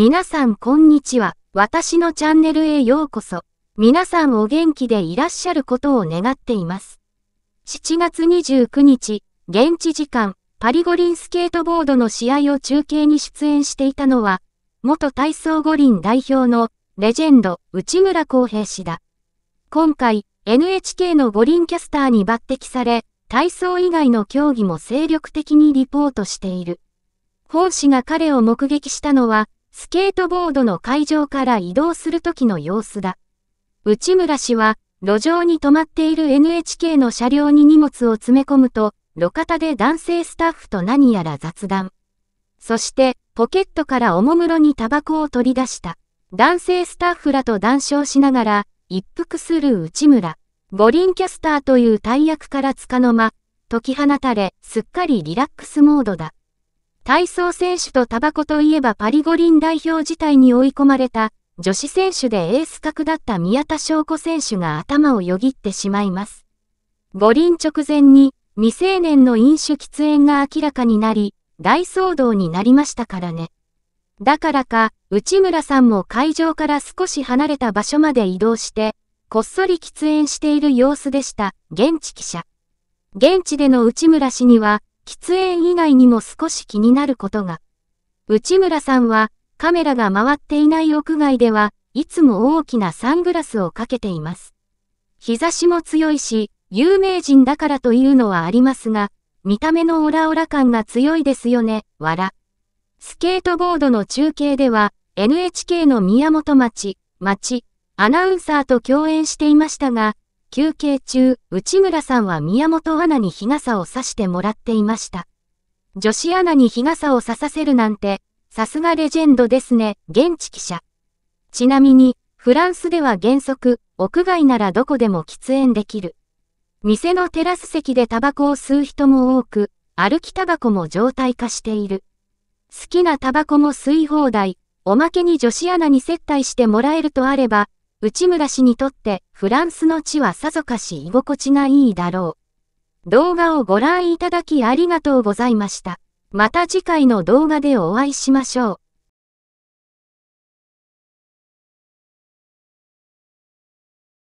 皆さんこんにちは。私のチャンネルへようこそ。皆さんお元気でいらっしゃることを願っています。7月29日、現地時間、パリ五輪スケートボードの試合を中継に出演していたのは、元体操五輪代表のレジェンド、内村航平氏だ。今回、NHK の五輪キャスターに抜擢され、体操以外の競技も精力的にリポートしている。本氏が彼を目撃したのは、スケートボードの会場から移動する時の様子だ。内村氏は、路上に止まっている NHK の車両に荷物を詰め込むと、路肩で男性スタッフと何やら雑談。そして、ポケットからおもむろにタバコを取り出した。男性スタッフらと談笑しながら、一服する内村。五輪キャスターという大役からつかの間、解き放たれ、すっかりリラックスモードだ。体操選手とタバコといえばパリ五輪代表自体に追い込まれた女子選手でエース格だった宮田翔子選手が頭をよぎってしまいます。五輪直前に未成年の飲酒喫煙が明らかになり、大騒動になりましたからね。だからか、内村さんも会場から少し離れた場所まで移動して、こっそり喫煙している様子でした、現地記者。現地での内村氏には、喫煙以外にも少し気になることが。内村さんはカメラが回っていない屋外ではいつも大きなサングラスをかけています。日差しも強いし、有名人だからというのはありますが、見た目のオラオラ感が強いですよね、わら。スケートボードの中継では、NHK の宮本町、町、アナウンサーと共演していましたが、休憩中、内村さんは宮本アナに日傘を差してもらっていました。女子アナに日傘を差させるなんて、さすがレジェンドですね、現地記者。ちなみに、フランスでは原則、屋外ならどこでも喫煙できる。店のテラス席でタバコを吸う人も多く、歩きタバコも常態化している。好きなタバコも吸い放題、おまけに女子アナに接待してもらえるとあれば、内村氏にとってフランスの地はさぞかし居心地がいいだろう。動画をご覧いただきありがとうございました。また次回の動画でお会いしましょう。